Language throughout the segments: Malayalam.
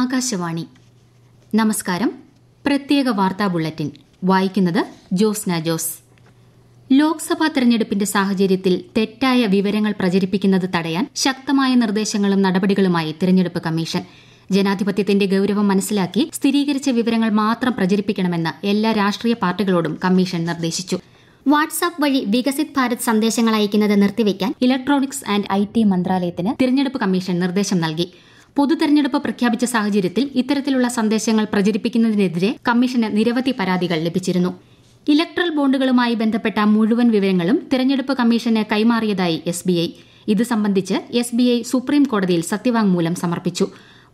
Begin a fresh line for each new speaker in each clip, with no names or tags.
ആകാശവാണി നമസ്കാരം പ്രത്യേക വാർത്താ ബുള്ളറ്റിൻ വായിക്കുന്നത് ജോസ്ന ജോസ് ലോക്സഭാ തെരഞ്ഞെടുപ്പിന്റെ സാഹചര്യത്തിൽ തെറ്റായ വിവരങ്ങൾ പ്രചരിപ്പിക്കുന്നത് തടയാൻ ശക്തമായ നിർദ്ദേശങ്ങളും നടപടികളുമായി തെരഞ്ഞെടുപ്പ് കമ്മീഷൻ ജനാധിപത്യത്തിന്റെ ഗൌരവം മനസ്സിലാക്കി സ്ഥിരീകരിച്ച വിവരങ്ങൾ മാത്രം പ്രചരിപ്പിക്കണമെന്ന് എല്ലാ രാഷ്ട്രീയ പാർട്ടികളോടും കമ്മീഷൻ നിർദ്ദേശിച്ചു വാട്സാപ്പ് വഴി വികസിത് ഭാരത് സന്ദേശങ്ങൾ അയക്കുന്നത് നിർത്തിവെക്കാൻ ഇലക്ട്രോണിക്സ് ആൻഡ് ഐ ടി മന്ത്രാലയത്തിന് തിരഞ്ഞെടുപ്പ് കമ്മീഷൻ നിർദ്ദേശം നൽകി പൊതു തെരഞ്ഞെടുപ്പ് പ്രഖ്യാപിച്ച സാഹചര്യത്തിൽ ഇത്തരത്തിലുള്ള സന്ദേശങ്ങൾ പ്രചരിപ്പിക്കുന്നതിനെതിരെ കമ്മീഷന് നിരവധി പരാതികൾ ലഭിച്ചിരുന്നു ഇലക്ട്രൽ ബോണ്ടുകളുമായി ബന്ധപ്പെട്ട മുഴുവൻ വിവരങ്ങളും തിരഞ്ഞെടുപ്പ് കമ്മീഷന് കൈമാറിയതായി എസ് ബി ഐ ഇത് സംബന്ധിച്ച് എസ് ബി ഐ സുപ്രീം കോടതിയിൽ സത്യവാങ്മൂലം സമർപ്പിച്ചു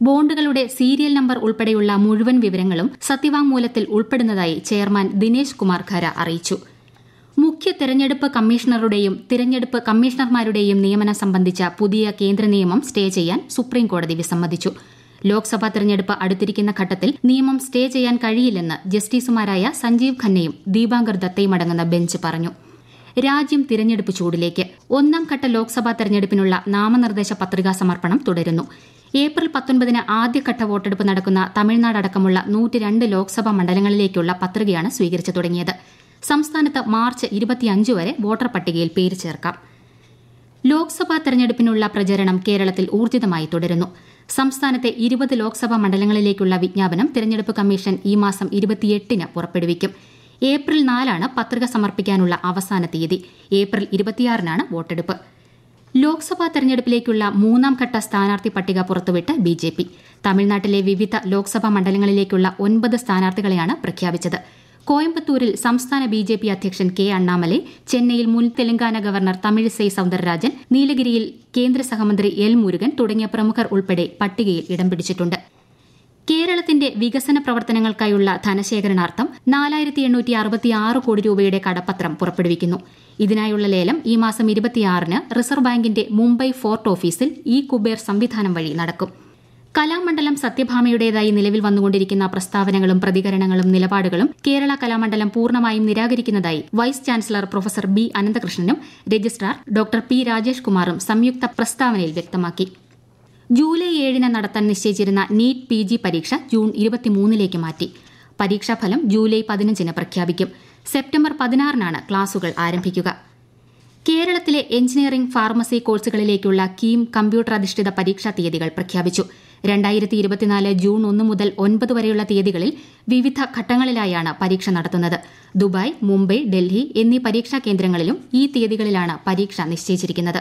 ബോണ്ടുകളുടെ സീരിയൽ നമ്പർ ഉൾപ്പെടെയുള്ള മുഴുവൻ വിവരങ്ങളും സത്യവാങ്മൂലത്തിൽ ഉൾപ്പെടുന്നതായി ചെയർമാൻ ദിനേശ് കുമാർ ഖര അറിയിച്ചു മുഖ്യ തെരഞ്ഞെടുപ്പ് കമ്മീഷണറുടെയും തിരഞ്ഞെടുപ്പ് കമ്മീഷണർമാരുടെയും നിയമനം സംബന്ധിച്ച പുതിയ കേന്ദ്ര നിയമം സ്റ്റേ ചെയ്യാൻ സുപ്രീം കോടതി വിസമ്മതിച്ചു ലോക്സഭാ തെരഞ്ഞെടുപ്പ് അടുത്തിരിക്കുന്ന ഘട്ടത്തിൽ നിയമം സ്റ്റേ ചെയ്യാൻ കഴിയില്ലെന്ന് ജസ്റ്റിസുമാരായ സഞ്ജീവ് ഖന്നയും ദീപാങ്കർ ദത്തയും അടങ്ങുന്ന ബെഞ്ച് പറഞ്ഞു രാജ്യം തിരഞ്ഞെടുപ്പ് ചൂടിലേക്ക് ഒന്നാം ഘട്ട ലോക്സഭാ തെരഞ്ഞെടുപ്പിനുള്ള നാമനിർദ്ദേശ പത്രികാ സമർപ്പണം തുടരുന്നു ഏപ്രിൽ പത്തൊൻപതിന് ആദ്യഘട്ട വോട്ടെടുപ്പ് നടക്കുന്ന തമിഴ്നാട് അടക്കമുള്ള നൂറ്റി രണ്ട് ലോക്സഭാ മണ്ഡലങ്ങളിലേക്കുള്ള പത്രികയാണ് സ്വീകരിച്ചു തുടങ്ങിയത് സംസ്ഥാനത്ത് മാർച്ച് ഇരുപത്തിയഞ്ച് വരെ വോട്ടർ പട്ടികയിൽ പേര് ചേർക്കാം ലോക്സഭാ തെരഞ്ഞെടുപ്പിനുള്ള പ്രചരണം കേരളത്തിൽ ഊർജിതമായി തുടരുന്നു സംസ്ഥാനത്തെ ഇരുപത് ലോക്സഭാ മണ്ഡലങ്ങളിലേക്കുള്ള വിജ്ഞാപനം തെരഞ്ഞെടുപ്പ് കമ്മീഷൻ ഈ മാസം ഇരുപത്തിയെട്ടിന് പുറപ്പെടുവിക്കും ഏപ്രിൽ നാലാണ് പത്രിക സമർപ്പിക്കാനുള്ള അവസാന തീയതി ഏപ്രിൽ ഇരുപത്തിയാറിനാണ് വോട്ടെടുപ്പ് ലോക്സഭാ തെരഞ്ഞെടുപ്പിലേക്കുള്ള മൂന്നാം ഘട്ട സ്ഥാനാർത്ഥി പട്ടിക പുറത്തുവിട്ട് ബിജെപി തമിഴ്നാട്ടിലെ വിവിധ ലോക്സഭാ മണ്ഡലങ്ങളിലേക്കുള്ള ഒൻപത് സ്ഥാനാർത്ഥികളെയാണ് പ്രഖ്യാപിച്ചത് കോയമ്പത്തൂരിൽ സംസ്ഥാന ബി ജെ പി അധ്യക്ഷൻ കെ അണ്ണാമലെ ചെന്നൈയിൽ മുൻ തെലങ്കാന ഗവർണർ തമിഴിസൈ സൌന്ദരരാജൻ നീലഗിരിയിൽ കേന്ദ്ര സഹമന്ത്രി എൽ മുരുകൻ തുടങ്ങിയ പ്രമുഖർ ഉൾപ്പെടെ പട്ടികയിൽ ഇടം പിടിച്ചിട്ടുണ്ട് കേരളത്തിന്റെ വികസന പ്രവർത്തനങ്ങൾക്കായുള്ള ധനശേഖരണാർത്ഥം നാലായിരത്തി എണ്ണൂറ്റി അറുപത്തി ആറ് കോടി രൂപയുടെ കടപ്പത്രം പുറപ്പെടുവിക്കുന്നു ഇതിനായുള്ള ലേലം ഈ മാസം ഇരുപത്തിയാറിന് റിസർവ് ബാങ്കിന്റെ മുംബൈ ഫോർട്ട് ഓഫീസിൽ ഇ കുബേർ സംവിധാനം വഴി നടക്കും കലാമണ്ഡലം സത്യഭാമയുടേതായി നിലവിൽ വന്നുകൊണ്ടിരിക്കുന്ന പ്രസ്താവനകളും പ്രതികരണങ്ങളും നിലപാടുകളും കേരള കലാമണ്ഡലം പൂർണ്ണമായും നിരാകരിക്കുന്നതായി വൈസ് ചാൻസലർ പ്രൊഫസർ ബി അനന്തകൃഷ്ണനും രജിസ്ട്രാർ ഡോക്ടർ പി രാജേഷ് കുമാറും സംയുക്ത പ്രസ്താവനയിൽ വ്യക്തമാക്കി ജൂലൈ ഏഴിന് നടത്താൻ നിശ്ചയിച്ചിരുന്ന നീറ്റ് പി ജി പരീക്ഷ ജൂൺ ഇരുപത്തിമൂന്നിലേക്ക് മാറ്റി പരീക്ഷാഫലം ജൂലൈ പതിനഞ്ചിന് പ്രഖ്യാപിക്കും സെപ്റ്റംബർ പതിനാറിനാണ് ക്ലാസുകൾ ആരംഭിക്കുക കേരളത്തിലെ എഞ്ചിനീയറിംഗ് ഫാർമസി കോഴ്സുകളിലേക്കുള്ള കീം കമ്പ്യൂട്ടർ അധിഷ്ഠിത പരീക്ഷാ തീയതികൾ പ്രഖ്യാപിച്ചു രണ്ടായിരത്തി ഇരുപത്തിനാല് ജൂൺ ഒന്ന് മുതൽ ഒൻപത് വരെയുള്ള തീയതികളിൽ വിവിധ ഘട്ടങ്ങളിലായാണ് പരീക്ഷ നടത്തുന്നത് ദുബായ് മുംബൈ ഡൽഹി എന്നീ പരീക്ഷാ കേന്ദ്രങ്ങളിലും ഈ തീയതികളിലാണ് പരീക്ഷ നിശ്ചയിച്ചിരിക്കുന്നത്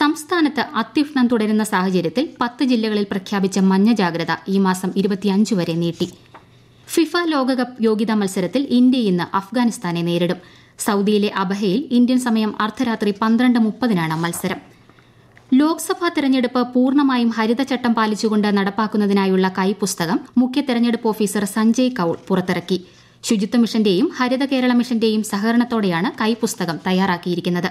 സംസ്ഥാനത്ത് അത്യുഷ്ണം തുടരുന്ന സാഹചര്യത്തിൽ പത്ത് ജില്ലകളിൽ പ്രഖ്യാപിച്ച മഞ്ഞ ജാഗ്രത ഈ മാസം ഇരുപത്തിയഞ്ച് വരെ നീട്ടി ഫിഫ ലോകകപ്പ് യോഗ്യതാ മത്സരത്തിൽ ഇന്ത്യ ഇന്ന് അഫ്ഗാനിസ്ഥാനെ നേരിടും സൗദിയിലെ അബഹയിൽ ഇന്ത്യൻ സമയം അർദ്ധരാത്രി പന്ത്രണ്ട് മുപ്പതിനാണ് മത്സരം ലോക്സഭാ തെരഞ്ഞെടുപ്പ് പൂർണ്ണമായും ഹരിതചട്ടം പാലിച്ചുകൊണ്ട് നടപ്പാക്കുന്നതിനായുള്ള കൈപുസ്തകം മുഖ്യ തെരഞ്ഞെടുപ്പ് ഓഫീസർ സഞ്ജയ് കൌൾ പുറത്തിറക്കി ശുചിത്വ മിഷന്റെയും ഹരിത കേരള മിഷന്റെയും സഹകരണത്തോടെയാണ് കൈപുസ്തകം തയ്യാറാക്കിയിരിക്കുന്നത്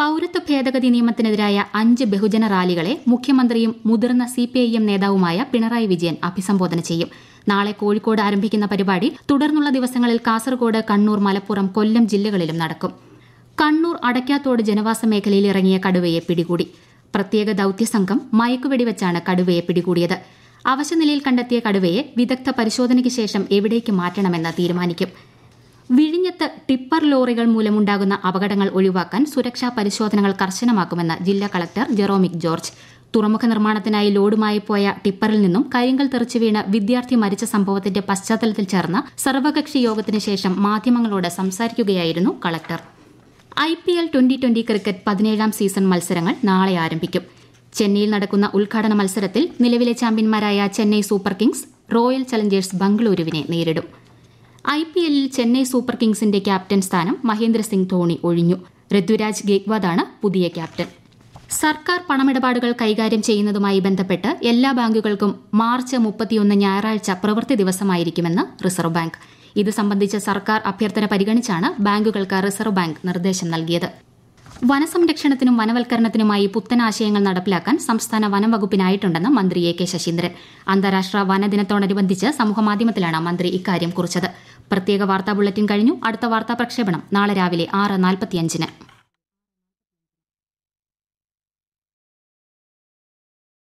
പൌരത്വ ഭേദഗതി നിയമത്തിനെതിരായ അഞ്ച് ബഹുജന റാലികളെ മുഖ്യമന്ത്രിയും മുതിർന്ന സി പി ഐ എം നേതാവുമായ പിണറായി വിജയൻ അഭിസംബോധന ചെയ്യും നാളെ കോഴിക്കോട് ആരംഭിക്കുന്ന പരിപാടി തുടർന്നുള്ള ദിവസങ്ങളിൽ കാസർഗോഡ് കണ്ണൂർ മലപ്പുറം കൊല്ലം ജില്ലകളിലും നടക്കും കണ്ണൂർ അടയ്ക്കാത്തോട് ജനവാസ മേഖലയിൽ ഇറങ്ങിയ കടുവയെ പിടികൂടി പ്രത്യേക ദൌത്യ സംഘം മയക്കുവെടിവെച്ചാണ് കടുവയെ പിടികൂടിയത് അവശനിലയിൽ കണ്ടെത്തിയ കടുവയെ വിദഗ്ധ പരിശോധനയ്ക്ക് ശേഷം എവിടേക്ക് മാറ്റണമെന്ന് തീരുമാനിക്കും വിഴിഞ്ഞത്ത് ടിപ്പർ ലോറികൾ മൂലമുണ്ടാകുന്ന അപകടങ്ങൾ ഒഴിവാക്കാൻ സുരക്ഷാ പരിശോധനകൾ കർശനമാക്കുമെന്ന് ജില്ലാ കളക്ടർ ജെറോമിക് ജോർജ് തുറമുഖ നിർമ്മാണത്തിനായി ലോഡുമായി പോയ ടിപ്പറിൽ നിന്നും കരിങ്കൽ തെറിച്ചു വീണ് വിദ്യാർത്ഥി മരിച്ച സംഭവത്തിന്റെ പശ്ചാത്തലത്തിൽ ചേർന്ന സർവകക്ഷി യോഗത്തിന് ശേഷം മാധ്യമങ്ങളോട് സംസാരിക്കുകയായിരുന്നു collector I P L twenty twenty cricket പതിനേഴാം സീസൺ മത്സരങ്ങൾ നാളെ ആരംഭിക്കും ചെന്നൈയിൽ നടക്കുന്ന ഉദ്ഘാടന മത്സരത്തിൽ നിലവിലെ ചാമ്പ്യന്മാരായ Chennai super kings royal challengers ബംഗളൂരുവിനെ നേരിടും ഐ പി എല്ലിൽ ചെന്നൈ സൂപ്പർ കിങ്സിന്റെ ക്യാപ്റ്റൻ സ്ഥാനം മഹേന്ദ്ര സിംഗ് ധോണി ഒഴിഞ്ഞു ഋതുരാജ് ഗേക്വാദാണ് പുതിയ ക്യാപ്റ്റൻ സർക്കാർ പണമിടപാടുകൾ കൈകാര്യം ചെയ്യുന്നതുമായി ബന്ധപ്പെട്ട് എല്ലാ ബാങ്കുകൾക്കും മാർച്ച് മുപ്പത്തിയൊന്ന് ഞായറാഴ്ച പ്രവൃത്തി ദിവസമായിരിക്കുമെന്ന് റിസർവ് ബാങ്ക് ഇത് സംബന്ധിച്ച സർക്കാർ അഭ്യർത്ഥന പരിഗണിച്ചാണ് ബാങ്കുകൾക്ക് റിസർവ് ബാങ്ക് നിർദ്ദേശം നൽകിയത് വനസംരക്ഷണത്തിനും വനവൽക്കരണത്തിനുമായി പുത്തനാശയങ്ങൾ നടപ്പിലാക്കാൻ സംസ്ഥാന വനം വകുപ്പിനായിട്ടുണ്ടെന്ന് മന്ത്രി എ കെ ശശീന്ദ്രൻ അന്താരാഷ്ട്ര വനദിനത്തോടനുബന്ധിച്ച് സമൂഹമാധ്യമത്തിലാണ് മന്ത്രി ഇക്കാര്യം കുറിച്ചത് പ്രത്യേക വാർത്താ ബുള്ളറ്റിൻ കഴിഞ്ഞു അടുത്ത വാർത്താ പ്രക്ഷേപണം നാളെ രാവിലെ ആറ് നാൽപ്പത്തിയഞ്ചിന്